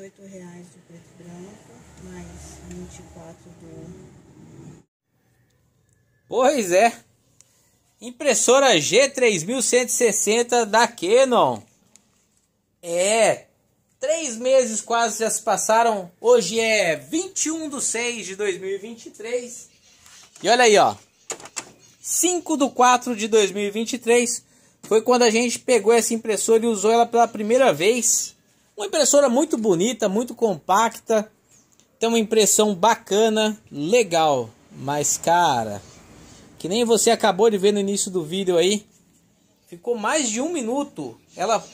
18 reais do preto e branco, mais 24 do... Pois é! Impressora G3160 da Canon. É, três meses quase já se passaram. Hoje é 21 de 6 de 2023. E olha aí, ó. 5 de 4 de 2023 foi quando a gente pegou essa impressora e usou ela pela primeira vez. Uma impressora muito bonita, muito compacta, tem uma impressão bacana, legal, mas cara, que nem você acabou de ver no início do vídeo aí, ficou mais de um minuto ela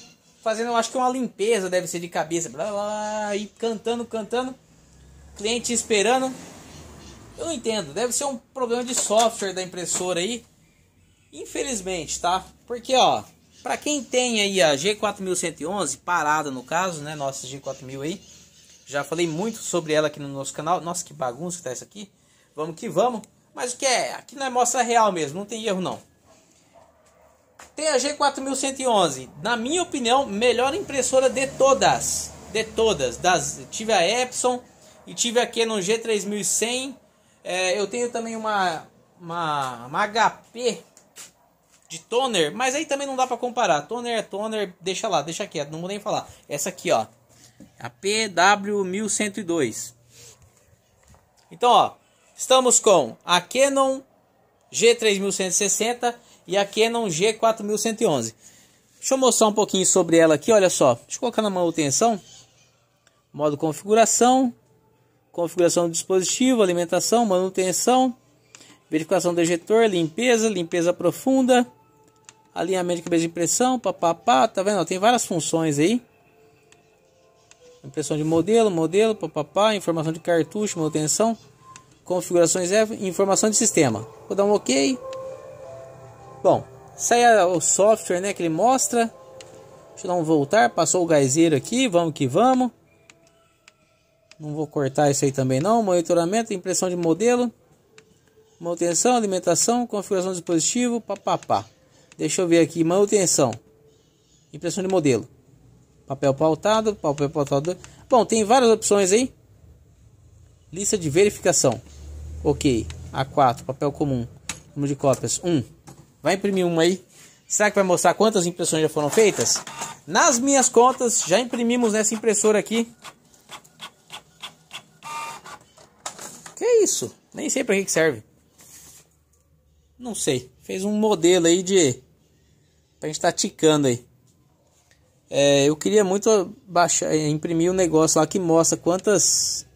fazendo, acho que uma limpeza deve ser de cabeça, blá, blá, e cantando, cantando, cliente esperando. Eu não entendo, deve ser um problema de software da impressora aí. Infelizmente, tá? Porque ó, para quem tem aí a G4111 parada no caso, né, nossa G4000 aí, já falei muito sobre ela aqui no nosso canal. Nossa, que bagunça que tá isso aqui. Vamos que vamos. Mas o que é? Aqui não é mostra real mesmo, não tem erro não. Tem a G4111, na minha opinião, melhor impressora de todas. De todas. Das, tive a Epson e tive a Canon G3100. É, eu tenho também uma, uma, uma HP de toner, mas aí também não dá para comparar. Toner é toner, deixa lá, deixa quieto, não vou nem falar. Essa aqui, ó, a PW1102. Então, ó, estamos com a Canon G3160 e a Canon G4111. Deixa eu mostrar um pouquinho sobre ela aqui, olha só. Deixa eu colocar na manutenção. Modo configuração, configuração do dispositivo, alimentação, manutenção, verificação do ejetor, limpeza, limpeza profunda, alinhamento de cabeça de impressão, papapá, tá vendo? tem várias funções aí. Impressão de modelo, modelo, papapá, informação de cartucho, manutenção, configurações e é, informação de sistema. Vou dar um OK. Bom, sai é o software, né, que ele mostra. Deixa eu dar um voltar, passou o gaiseiro aqui, vamos que vamos. Não vou cortar isso aí também não. Monitoramento, impressão de modelo, manutenção, alimentação, configuração do dispositivo, papapá. Deixa eu ver aqui, manutenção. Impressão de modelo. Papel pautado, papel pautado. Bom, tem várias opções aí. Lista de verificação. Ok. A4, papel comum. Número de cópias, 1. Um. Vai imprimir uma aí. Será que vai mostrar quantas impressões já foram feitas? Nas minhas contas, já imprimimos nessa impressora aqui. Que isso? Nem sei para que serve. Não sei. Fez um modelo aí de Pra gente tá ticando aí. É, eu queria muito baixar, é, imprimir um negócio lá que mostra quantas.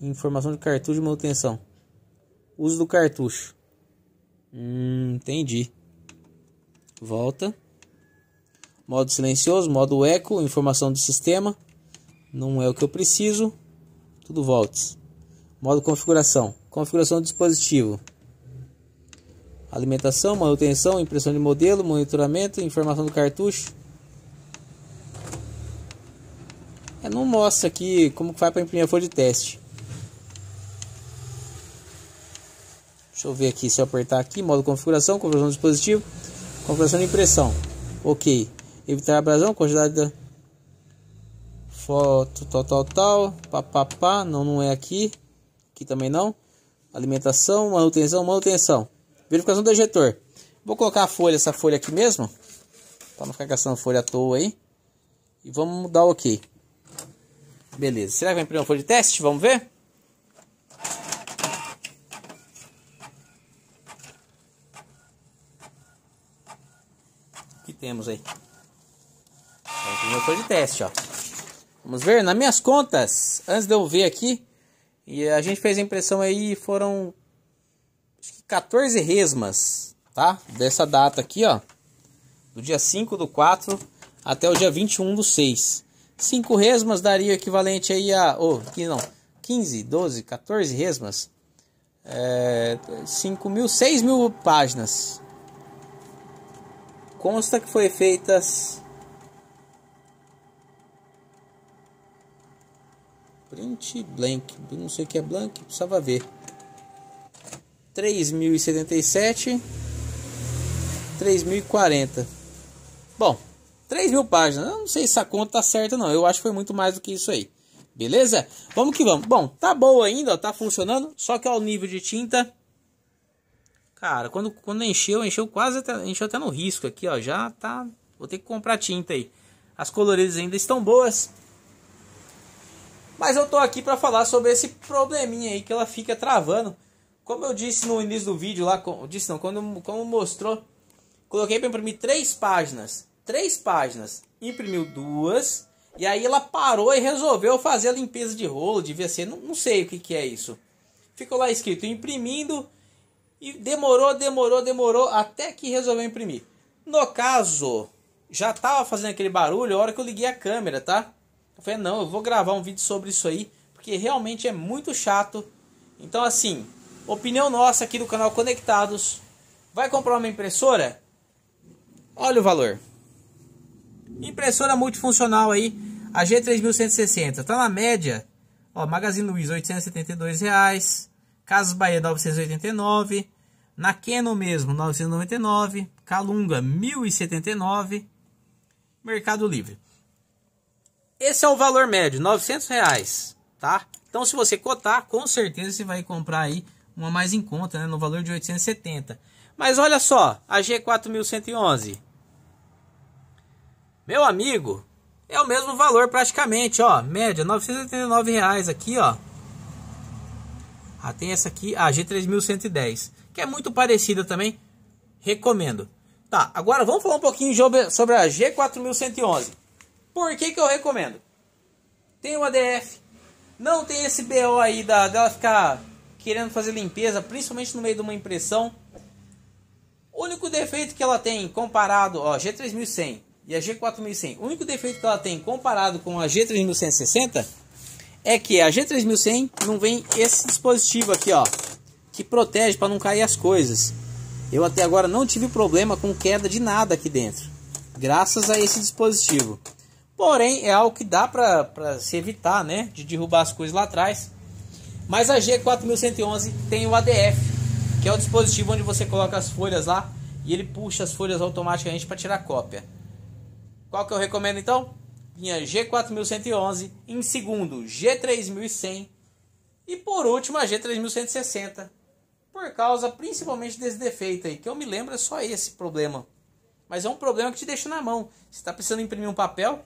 Informação de cartucho de manutenção. Uso do cartucho. Hum, entendi. Volta. Modo silencioso, modo eco, informação do sistema. Não é o que eu preciso. Tudo volta. Modo configuração. Configuração do dispositivo alimentação, manutenção, impressão de modelo, monitoramento, informação do cartucho. É, não mostra aqui como que vai para imprimir a folha de teste. Deixa eu ver aqui, se eu apertar aqui, modo configuração, configuração do dispositivo, configuração de impressão. Ok. Evitar abrasão, quantidade da foto, tal, tal, tal, papapá, não, não é aqui. Aqui também não. Alimentação, manutenção, manutenção. Verificação do ejetor. Vou colocar a folha, essa folha aqui mesmo. Para não ficar gastando folha à toa aí. E vamos dar o OK. Beleza. Será que vai imprimir uma folha de teste? Vamos ver? O que temos aí? Vai imprimir uma folha de teste, ó. Vamos ver, nas minhas contas, antes de eu ver aqui, e a gente fez a impressão aí, foram 14 resmas, tá? Dessa data aqui, ó. Do dia 5 do 4 até o dia 21 do 6. 5 resmas daria o equivalente aí a. Oh, não, 15, 12, 14 resmas. É, 5 mil, 6 mil páginas. Consta que foi feitas. Print blank. Não sei o que é blank, precisava ver. 3.077, 3.040. Bom, 3.000 mil páginas. Eu não sei se a conta tá certa, não. Eu acho que foi muito mais do que isso aí. Beleza? Vamos que vamos. Bom, tá boa ainda, ó, tá funcionando. Só que ao nível de tinta. Cara, quando, quando encheu, encheu quase até, encheu até no risco aqui, ó. Já tá. Vou ter que comprar tinta aí. As coloridas ainda estão boas. Mas eu tô aqui para falar sobre esse probleminha aí que ela fica travando. Como eu disse no início do vídeo lá, como, disse não, quando como mostrou, coloquei para imprimir três páginas, três páginas, imprimiu duas e aí ela parou e resolveu fazer a limpeza de rolo, devia ser, não, não sei o que, que é isso. Ficou lá escrito imprimindo e demorou, demorou, demorou até que resolveu imprimir. No caso, já tava fazendo aquele barulho a hora que eu liguei a câmera, tá? Eu falei, não, eu vou gravar um vídeo sobre isso aí, porque realmente é muito chato. Então, assim, Opinião nossa aqui do canal Conectados. Vai comprar uma impressora? Olha o valor. Impressora multifuncional aí, a G3160. Tá na média, ó, Magazine Luiz R$ 872, reais, Casas Bahia R$ 989, na Canon mesmo R$ 999, Calunga R$ 1079, Mercado Livre. Esse é o valor médio, R$ 900, reais, tá? Então se você cotar, com certeza você vai comprar aí uma mais em conta, né, no valor de 870. Mas olha só, a G4111. Meu amigo, é o mesmo valor praticamente, ó, média, R$ reais aqui, ó. Ah, tem essa aqui, a G3110, que é muito parecida também, recomendo. Tá, agora vamos falar um pouquinho sobre a G4111. Por que que eu recomendo? Tem o ADF, não tem esse BO aí da, dela ficar querendo fazer limpeza, principalmente no meio de uma impressão. O único defeito que ela tem comparado, ó, G3100 e a G4100, o único defeito que ela tem comparado com a G3160 é que a G3100 não vem esse dispositivo aqui, ó, que protege para não cair as coisas. Eu até agora não tive problema com queda de nada aqui dentro, graças a esse dispositivo. Porém, é algo que dá para se evitar, né, de derrubar as coisas lá atrás. Mas a G4111 tem o ADF, que é o dispositivo onde você coloca as folhas lá e ele puxa as folhas automaticamente para tirar cópia. Qual que eu recomendo então? Vinha G4111, em segundo G3100 e por último a G3160. Por causa principalmente desse defeito aí, que eu me lembro é só esse problema. Mas é um problema que te deixa na mão. Você está precisando imprimir um papel,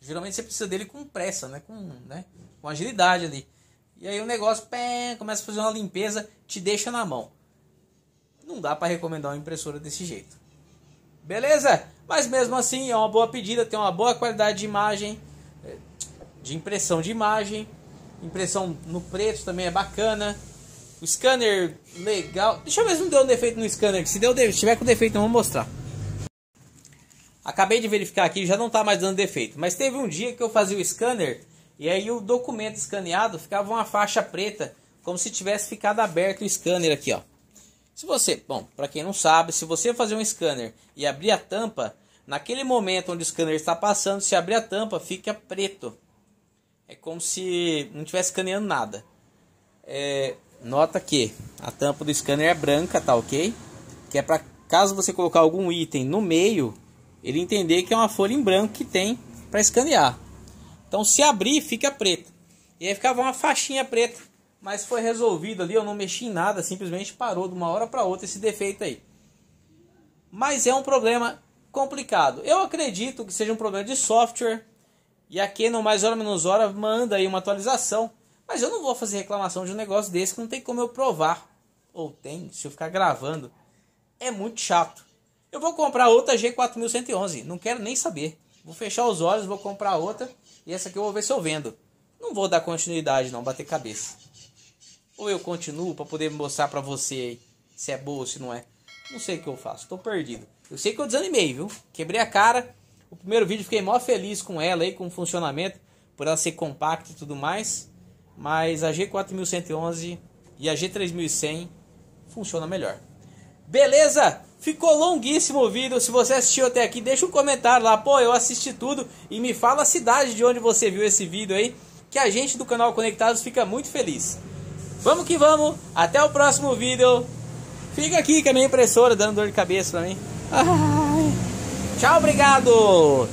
geralmente você precisa dele com pressa, né? Com, né? com agilidade ali. E aí o negócio pé, começa a fazer uma limpeza, te deixa na mão. Não dá para recomendar uma impressora desse jeito. Beleza? Mas mesmo assim é uma boa pedida, tem uma boa qualidade de imagem, é, de impressão de imagem, impressão no preto também é bacana. O scanner legal. Deixa eu ver se não deu um defeito no scanner. Se deu, se tiver com defeito, eu vou mostrar. Acabei de verificar aqui, já não está mais dando defeito. Mas teve um dia que eu fazia o scanner e aí o documento escaneado ficava uma faixa preta, como se tivesse ficado aberto o scanner aqui, ó. Se você, bom, para quem não sabe, se você fazer um scanner e abrir a tampa, naquele momento onde o scanner está passando, se abrir a tampa, fica preto. É como se não estivesse escaneando nada. É, nota que a tampa do scanner é branca, tá ok? Que é para caso você colocar algum item no meio, ele entender que é uma folha em branco que tem para escanear. Então se abrir, fica preta. E aí ficava uma faixinha preta. Mas foi resolvido ali, eu não mexi em nada, simplesmente parou de uma hora para outra esse defeito aí. Mas é um problema complicado. Eu acredito que seja um problema de software. E aqui no mais hora menos hora manda aí uma atualização. Mas eu não vou fazer reclamação de um negócio desse que não tem como eu provar. Ou tem, se eu ficar gravando. É muito chato. Eu vou comprar outra G4111, não quero nem saber. Vou fechar os olhos, vou comprar outra e essa aqui eu vou ver se eu vendo. Não vou dar continuidade não, bater cabeça. Ou eu continuo para poder mostrar para você se é boa ou se não é. Não sei o que eu faço, tô perdido. Eu sei que eu desanimei, viu? Quebrei a cara. O primeiro vídeo fiquei mó feliz com ela aí, com o funcionamento, por ela ser compacta e tudo mais. Mas a G4111 e a G3100 funciona melhor. Beleza? Ficou longuíssimo o vídeo. Se você assistiu até aqui, deixa um comentário lá. Pô, eu assisti tudo. E me fala a cidade de onde você viu esse vídeo aí. Que a gente do canal Conectados fica muito feliz. Vamos que vamos. Até o próximo vídeo. Fica aqui que a minha impressora dando dor de cabeça pra mim. Ai. Tchau, obrigado.